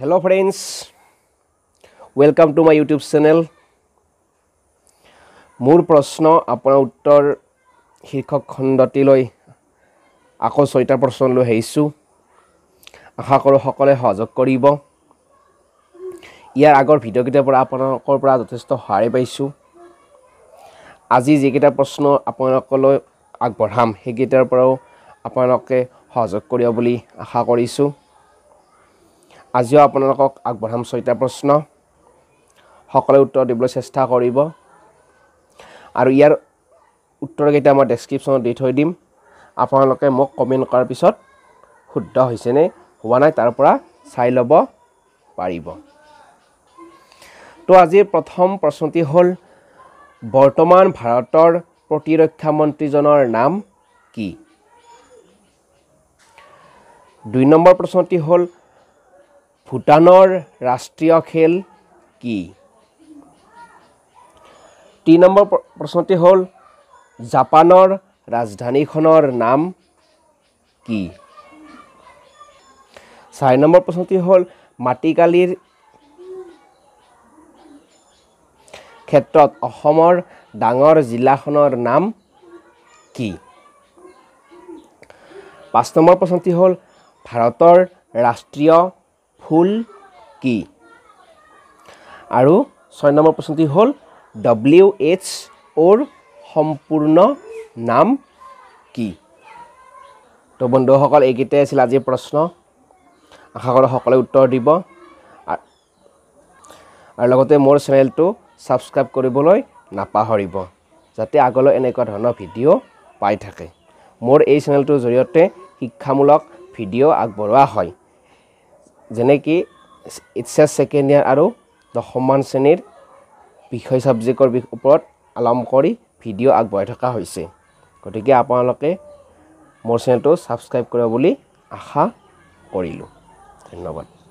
hello' friends welcome to my YouTube channel মোৰ প্ৰশ্ন আপোনাৰ উত্তৰ শীৰ্ষক খণ্ডটিলৈ আকৌ ছয়টা প্ৰশ্ন লৈ আহিছোঁ আশা কৰোঁ সকলোৱে সহযোগ কৰিব ইয়াৰ আগৰ ভিডিঅ'কেইটাৰ পৰা আপোনালোকৰ পৰা যথেষ্ট সঁহাৰি পাইছোঁ আজি যিকেইটা প্ৰশ্ন আপোনালোকলৈ আগবঢ়াম সেইকেইটাৰ পৰাও আপোনালোকে সহযোগ কৰিব বুলি আশা কৰিছোঁ আজিও আপোনালোকক আগবঢ়াম ছয়টা প্ৰশ্ন সকলোৱে উত্তৰ দিবলৈ চেষ্টা কৰিব আৰু ইয়াৰ উত্তৰকেইটা মই ডেছক্ৰিপশ্যনত দি থৈ দিম আপোনালোকে মোক কমেণ্ট কৰাৰ পিছত শুদ্ধ হৈছেনে হোৱা নাই তাৰ পৰা চাই ল'ব পাৰিব তো আজিৰ প্ৰথম প্ৰশ্নটি হ'ল বৰ্তমান ভাৰতৰ প্ৰতিৰক্ষা মন্ত্ৰীজনৰ নাম কি দুই নম্বৰ প্ৰশ্নটি হ'ল ভূটানৰ ৰাষ্ট্ৰীয় খেল কি তিনি নম্বৰ প্ৰশ্নটি হ'ল জাপানৰ ৰাজধানীখনৰ নাম কি চাৰি নম্বৰ প্ৰশ্নটি হ'ল মাটিকালিৰ ক্ষেত্ৰত অসমৰ ডাঙৰ জিলাখনৰ নাম কি পাঁচ নম্বৰ প্ৰশ্নটি হ'ল ভাৰতৰ ৰাষ্ট্ৰীয় ফুল কি আৰু ছয় নম্বৰ প্ৰশ্নটি হ'ল ডব্লিউ এইচ অ'ৰ সম্পূৰ্ণ নাম কি তো বন্ধুসকল এইকেইটাই আছিল আজিৰ প্ৰশ্ন আশা কৰোঁ সকলোৱে উত্তৰ দিব আৰু লগতে মোৰ চেনেলটো ছাবস্ক্ৰাইব কৰিবলৈ নাপাহৰিব যাতে আগলৈ এনেকুৱা ধৰণৰ ভিডিঅ' পাই থাকে মোৰ এই চেনেলটোৰ জৰিয়তে শিক্ষামূলক ভিডিঅ' আগবঢ়োৱা হয় যেনে কি ইচ্ছা ছেকেণ্ড ইয়াৰ আৰু দশমমান শ্ৰেণীৰ বিষয় ছাবজেক্টৰ ওপৰত আলাম কৰি ভিডিঅ' আগবঢ়াই থকা হৈছে গতিকে আপোনালোকে মোৰ চেনেলটো ছাবস্ক্ৰাইব কৰিব বুলি আশা কৰিলোঁ ধন্যবাদ